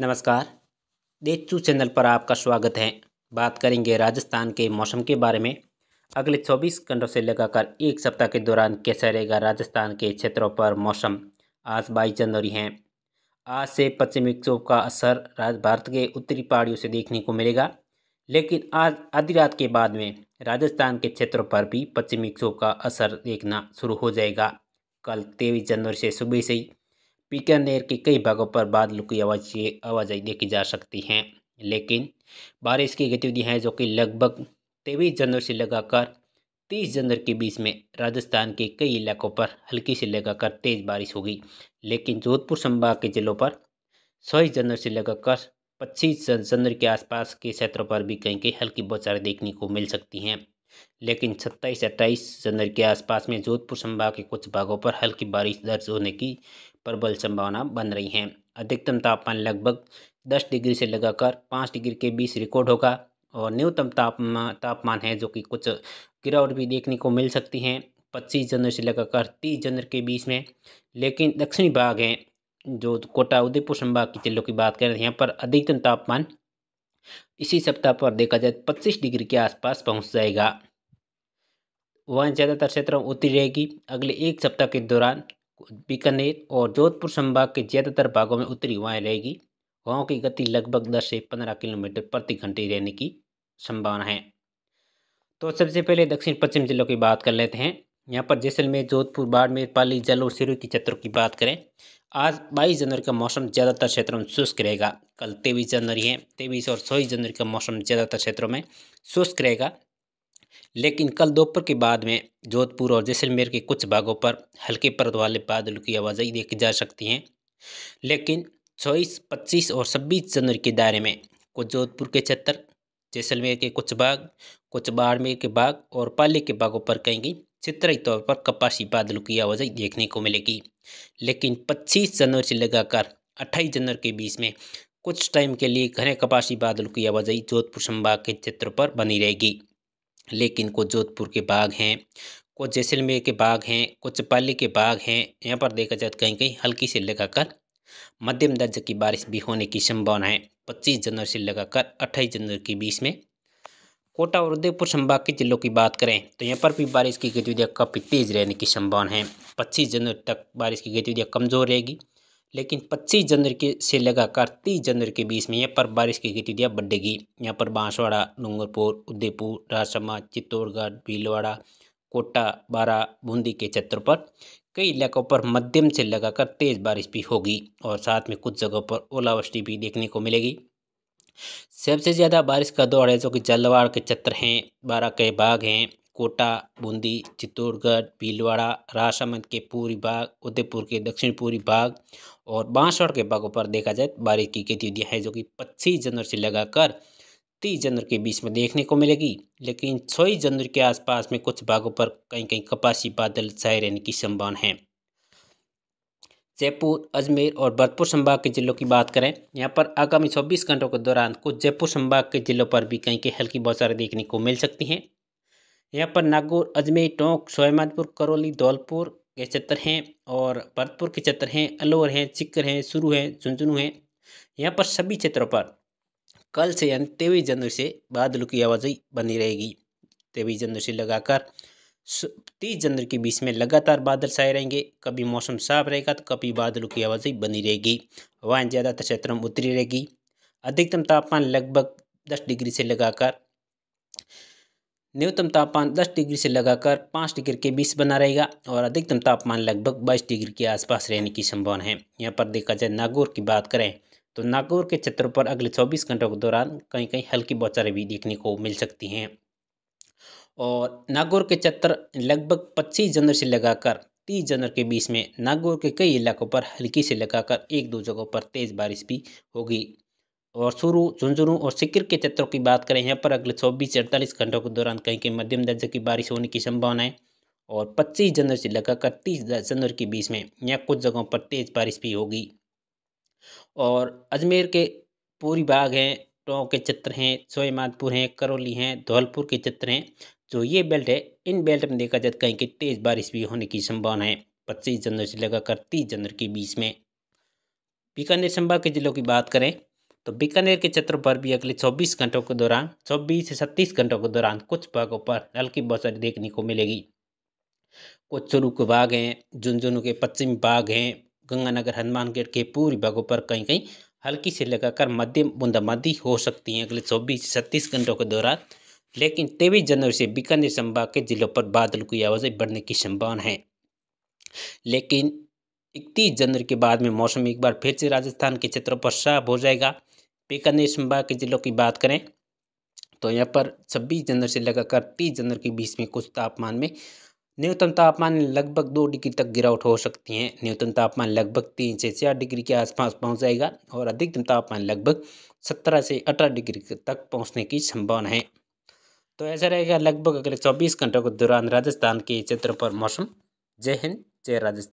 नमस्कार देचू चैनल पर आपका स्वागत है बात करेंगे राजस्थान के मौसम के बारे में अगले 24 घंटों से लगाकर एक सप्ताह के दौरान कैसा रहेगा राजस्थान के क्षेत्रों पर मौसम आज बाईस जनवरी है आज से पश्चिमी विक्षोभ का असर राज भारत के उत्तरी पहाड़ियों से देखने को मिलेगा लेकिन आज आधी रात के बाद में राजस्थान के क्षेत्रों पर भी पश्चिमी विक्षोभ का असर देखना शुरू हो जाएगा कल तेईस जनवरी से सुबह से ही बीकानेर के कई भागों पर बादलों की आवाजी आवाजाही देखी जा सकती हैं लेकिन बारिश की गतिविधियाँ हैं जो कि लगभग तेईस जनवरी से लगाकर तीस जनवरी के बीच में राजस्थान के कई इलाकों पर हल्की से लगाकर तेज़ बारिश होगी लेकिन जोधपुर संभाग के जिलों पर छः जनवरी से लगाकर पच्चीस जनवरी के आसपास के क्षेत्रों पर भी कहीं कहीं हल्की बौछारें देखने को मिल सकती हैं लेकिन 27 अट्ठाईस जनवरी के आसपास में जोधपुर संभाग के कुछ भागों पर हल्की बारिश दर्ज होने की प्रबल संभावना बन रही है अधिकतम तापमान लगभग 10 डिग्री से लगाकर 5 डिग्री के बीच रिकॉर्ड होगा और न्यूनतम तापमान तापमान है जो कि कुछ गिरावट भी देखने को मिल सकती हैं पच्चीस जनवरी से लगाकर तीस जनवरी के बीच में लेकिन दक्षिणी भाग हैं जो कोटा उदयपुर संभाग के जिलों की बात करें यहाँ पर अधिकतम तापमान इसी सप्ताह पर देखा जाए तो पच्चीस डिग्री के आसपास पहुँच जाएगा वहाँ ज़्यादातर क्षेत्रों में उतरी रहेगी अगले एक सप्ताह के दौरान बीकानेर और जोधपुर संभाग के ज़्यादातर भागों में उत्तरी हवाएँ रहेगी हवाओं की गति लगभग 10 से 15 किलोमीटर प्रति घंटे रहने की संभावना है तो सबसे पहले दक्षिण पश्चिम जिलों की बात कर लेते हैं यहाँ पर जैसलमेर जोधपुर बाड़मेर पाली जल और सिरोही की क्षेत्रों की बात करें आज 22 जनवरी का मौसम ज़्यादातर क्षेत्रों में शुष्क रहेगा कल तेईस जनवरी है तेईस और चौबीस जनवरी का मौसम ज़्यादातर क्षेत्रों में शुष्क रहेगा लेकिन कल दोपहर के बाद में जोधपुर और जैसलमेर के कुछ भागों पर हल्के पर्द वाले बादलों की आवाजाही देखी जा सकती हैं लेकिन चौबीस पच्चीस और छब्बीस जनवरी के दायरे में कुछ जोधपुर के क्षेत्र जैसलमेर के कुछ भाग कुछ बाड़मेर के भाग और पाली के भागों पर कहीं चित्रित तौर पर कपासी बादलों की आवाजाही देखने को मिलेगी लेकिन 25 जनवरी से लगाकर 28 जनवरी के बीच में कुछ टाइम के लिए घने कपासी बादलों की आवाजाही जोधपुर संभाग के क्षेत्रों पर बनी रहेगी लेकिन कुछ जोधपुर के बाघ हैं कुछ जैसलमेर के बाघ हैं कुछ पाली के बाघ हैं यहाँ पर देखा जाए तो कहीं कहीं हल्की से लगाकर मध्यम दर्जे की बारिश भी होने की संभावना है 25 जनवरी से लगाकर 28 जनवरी के बीच में कोटा और उदयपुर संभाग के जिलों की बात करें तो यहाँ पर भी बारिश की गतिविधियाँ काफ़ी तेज़ रहने की संभावना है पच्चीस जनवरी तक बारिश की गतिविधियाँ कमज़ोर रहेगी लेकिन 25 जनवरी के से लगातार 30 जनवरी के बीच में यहाँ पर बारिश की गतिविधियाँ बढ़ेगी यहाँ पर बांसवाड़ा डूंगरपुर उदयपुर राजसमा चित्तौड़गढ़ भीलवाड़ा कोटा बारा बूंदी के क्षेत्र पर कई इलाकों पर मध्यम से लगाकर तेज़ बारिश भी होगी और साथ में कुछ जगहों पर ओलावृष्टि भी देखने को मिलेगी सबसे ज़्यादा बारिश का दौर है जो कि जलवाड़ के चत्र हैं बारह के बाग हैं कोटा बूंदी चित्तौड़गढ़ भीलवाड़ा राजसमंद के पूरी बाग उदयपुर के दक्षिण पूर्वी भाग और बांसवाड़ के भागों पर देखा जाए तो बारिश की गतिविधियाँ हैं जो कि पच्चीस जनवरी से लगाकर तीस जनवरी के बीच में देखने को मिलेगी लेकिन छः जनवरी के आसपास में कुछ भागों पर कहीं कहीं कपासी बादल छाए रहने की संभावना है जयपुर अजमेर और भरतपुर संभाग के जिलों की बात करें यहाँ पर आगामी चौबीस घंटों के दौरान कुछ जयपुर संभाग के जिलों पर भी कहीं के हल्की बौछारें देखने को मिल सकती हैं यहाँ पर नागौर अजमेर टोंक सोहमानपुर करौली धौलपुर के क्षेत्र हैं और भरतपुर के क्षेत्र हैं अलोर हैं चिक्कर हैं सुरू हैं झुंझुनू हैं यहाँ पर सभी क्षेत्रों पर कल से यानी तेईस जनवरी से बादलों की आवाजाही बनी रहेगी तेईस जनवरी से लगाकर तीस जनवरी के बीच में लगातार बादल छाए रहेंगे कभी मौसम साफ रहेगा तो कभी बादलों की आवाजाही बनी रहेगी हवाएं ज़्यादातर क्षेत्र में उतरी रहेगी अधिकतम तापमान लगभग दस डिग्री से लगाकर न्यूनतम तापमान दस डिग्री से लगाकर पाँच डिग्री के बीच बना रहेगा और अधिकतम तापमान लगभग बाईस डिग्री के आसपास रहने की संभावना है यहाँ पर देखा जाए नागौर की बात करें तो नागौर के क्षेत्रों पर अगले 24 घंटों के दौरान कहीं कहीं हल्की बौछारें भी देखने को मिल सकती हैं और नागौर के चत्तर लगभग पच्चीस जनवरी से लगाकर तीस जनवरी के बीच में नागौर के कई इलाकों पर हल्की से लगाकर एक दो जगहों पर तेज़ बारिश भी होगी और शुरू झुंझुनू और सिक्किर के क्षेत्रों की बात करें यहाँ पर अगले चौबीस से अड़तालीस घंटों के दौरान कहीं कहीं मध्यम दर्जे की बारिश होने की संभावना है और 25 जनवरी से लगाकर 30 जनवरी के बीच में यहाँ कुछ जगहों पर तेज़ बारिश भी होगी और अजमेर के पूरी बाग हैं टोंक के चित्र हैं सोएमादपुर हैं करौली हैं धौलपुर के चित्र हैं जो तो ये बेल्ट है इन बेल्ट में देखा जाए तो कहीं कहीं तेज़ बारिश भी होने की संभावना है पच्चीस जनवरी से लगाकर तीस जनवरी के बीच में बीकानेर संभाग के जिलों की बात करें तो बीकानेर के क्षेत्रों पर भी अगले 24 घंटों के दौरान 24 से छत्तीस घंटों के दौरान कुछ भागों पर हल्की बौछारें देखने को मिलेगी कुछ चुरू के बाघ हैं झुंझुनू के पश्चिम बाघ हैं गंगानगर हनुमानगढ़ के पूर्वी भागों पर कहीं कहीं हल्की से लगाकर मध्यम बूंदाबांदी हो सकती है अगले चौबीस से छत्तीस घंटों के दौरान लेकिन तेईस जनवरी से बीकानेर संभाग के जिलों पर बादल की आवाज़ें बढ़ने की संभावना है लेकिन इकतीस जनवरी के बाद में मौसम एक बार फिर से राजस्थान के क्षेत्रों पर साफ हो जाएगा बीकानेर संभाग के जिलों की बात करें तो यहाँ पर छब्बीस जनवरी से लगाकर तीस जनवरी के बीच में कुछ तापमान में न्यूनतम तापमान लगभग दो डिग्री तक गिरावट हो सकती है न्यूनतम तापमान लगभग तीन से चार डिग्री के आसपास पहुंच जाएगा और अधिकतम तापमान लगभग सत्रह से अठारह डिग्री तक पहुंचने की संभावना है तो ऐसा रहेगा लगभग अगले चौबीस घंटों के दौरान राजस्थान के क्षेत्रों पर मौसम जय हिंद जय राजस्थान